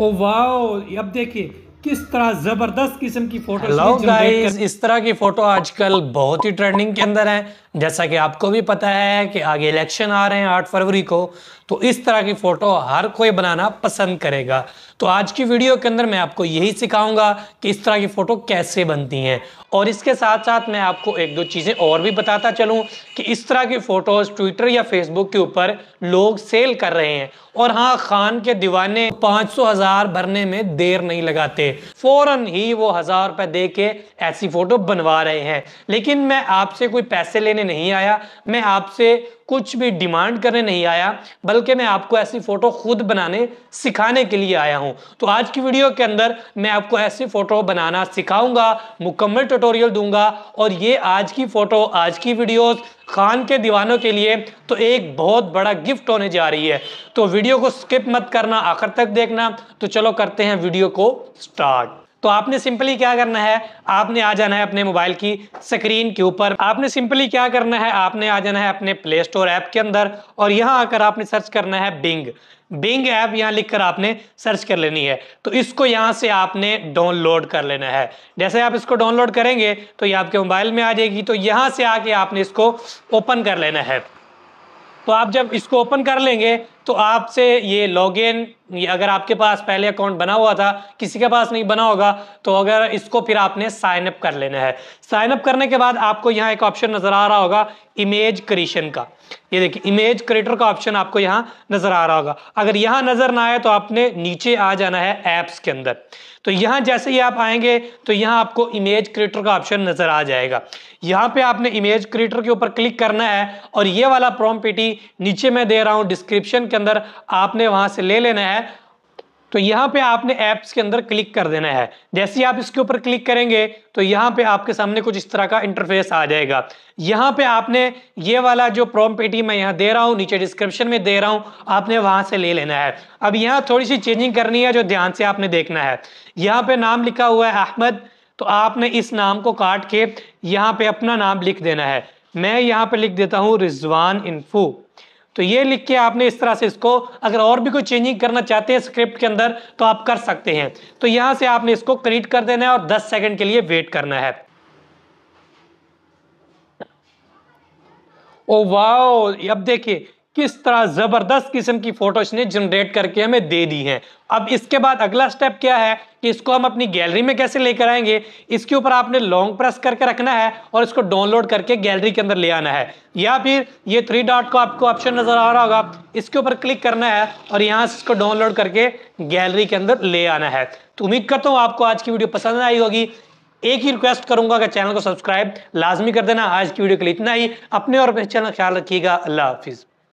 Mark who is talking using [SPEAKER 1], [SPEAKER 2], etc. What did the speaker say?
[SPEAKER 1] ओ वाह अब देखिए किस तरह जबरदस्त किस्म की फोटो गाइस इस तरह की फोटो आजकल बहुत ही ट्रेंडिंग के अंदर है जैसा कि आपको भी पता है कि आगे इलेक्शन आ रहे हैं आठ फरवरी को तो इस तरह की फोटो हर कोई बनाना पसंद करेगा तो आज की वीडियो के अंदर मैं आपको यही सिखाऊंगा कि इस तरह की फोटो कैसे बनती हैं और इसके साथ साथ मैं आपको एक दो चीज़ें और भी बताता चलूं कि इस तरह की फोटोज ट्विटर या फेसबुक के ऊपर लोग सेल कर रहे हैं और हाँ खान के दीवाने पांच सौ हज़ार भरने में देर नहीं लगाते फौरन ही वो हजार रुपए दे के ऐसी फोटो बनवा रहे हैं लेकिन मैं आपसे कोई पैसे लेने नहीं आया मैं आपसे कुछ भी डिमांड करने नहीं आया बल्कि मैं आपको ऐसी फ़ोटो खुद बनाने सिखाने के लिए आया हूं तो आज की वीडियो के अंदर मैं आपको ऐसी फ़ोटो बनाना सिखाऊंगा मुकम्मल ट्यूटोरियल दूंगा और ये आज की फ़ोटो आज की वीडियोस खान के दीवानों के लिए तो एक बहुत बड़ा गिफ्ट होने जा रही है तो वीडियो को स्किप मत करना आखिर तक देखना तो चलो करते हैं वीडियो को स्टार्ट तो आपने सिंपली क्या करना है आपने आ जाना है अपने मोबाइल की स्क्रीन के ऊपर आपने सिंपली क्या करना है आपने आ जाना है अपने प्ले स्टोर ऐप के अंदर और यहाँ आकर आपने सर्च करना है बिंग बिंग ऐप यहाँ लिखकर आपने सर्च कर लेनी है तो इसको यहाँ से आपने डाउनलोड कर लेना है जैसे आप इसको डाउनलोड करेंगे तो ये आपके मोबाइल में आ जाएगी तो यहाँ से आके आपने इसको ओपन कर लेना है तो आप जब इसको ओपन कर लेंगे तो आपसे ये लॉग इन अगर आपके पास पहले अकाउंट बना हुआ था किसी के पास नहीं बना होगा तो अगर इसको फिर आपने साइनअप कर लेना है साइनअप करने के बाद आपको यहाँ एक ऑप्शन नज़र आ रहा होगा इमेज क्रिएशन का ये देखिए इमेज क्रिएटर का ऑप्शन आपको यहाँ नज़र आ रहा होगा अगर यहाँ नज़र ना आए तो आपने नीचे आ जाना है ऐप्स के अंदर तो यहाँ जैसे ही आप आएंगे तो यहाँ आपको इमेज क्रिएटर का ऑप्शन नज़र आ जाएगा यहाँ पे आपने इमेज क्रिएटर के ऊपर क्लिक करना है और ये वाला प्रॉम्पिटी नीचे मैं दे रहा हूँ डिस्क्रिप्शन के अंदर आपने वहां से ले लेना है तो यहाँ पे आपने ऐप्स के अंदर क्लिक कर देना है जैसे ही आप इसके ऊपर क्लिक करेंगे तो यहाँ पे आपके सामने कुछ इस तरह का इंटरफेस आ जाएगा यहाँ पे आपने ये वाला जो प्रॉम पेटी मैं यहाँ दे रहा हूँ नीचे डिस्क्रिप्शन में दे रहा हूँ आपने वहाँ से ले लेना है अब यहाँ थोड़ी सी चेंजिंग करनी है जो ध्यान से आपने देखना है यहाँ पर नाम लिखा हुआ है अहमद तो आपने इस नाम को काट के यहाँ पर अपना नाम लिख देना है मैं यहाँ पर लिख देता हूँ रिजवान इन्फू तो ये लिख के आपने इस तरह से इसको अगर और भी कोई चेंजिंग करना चाहते हैं स्क्रिप्ट के अंदर तो आप कर सकते हैं तो यहां से आपने इसको क्रिएट कर देना है और दस सेकेंड के लिए वेट करना है ओ वाओ अब देखिए किस तरह ज़बरदस्त किस्म की फ़ोटो इसने जनरेट करके हमें दे दी हैं अब इसके बाद अगला स्टेप क्या है कि इसको हम अपनी गैलरी में कैसे लेकर आएंगे इसके ऊपर आपने लॉन्ग प्रेस करके रखना है और इसको डाउनलोड करके गैलरी के अंदर ले आना है या फिर ये थ्री डॉट को आपको ऑप्शन नज़र आ रहा होगा इसके ऊपर क्लिक करना है और यहाँ से इसको डाउनलोड करके गैलरी के अंदर ले आना है तो उम्मीद करता हूँ आपको आज की वीडियो पसंद आई होगी एक ही रिक्वेस्ट करूंगा कि चैनल को सब्सक्राइब लाजमी कर देना आज की वीडियो के लिए इतना ही अपने और अपने चैनल ख्याल रखिएगा अल्लाह हाफिज़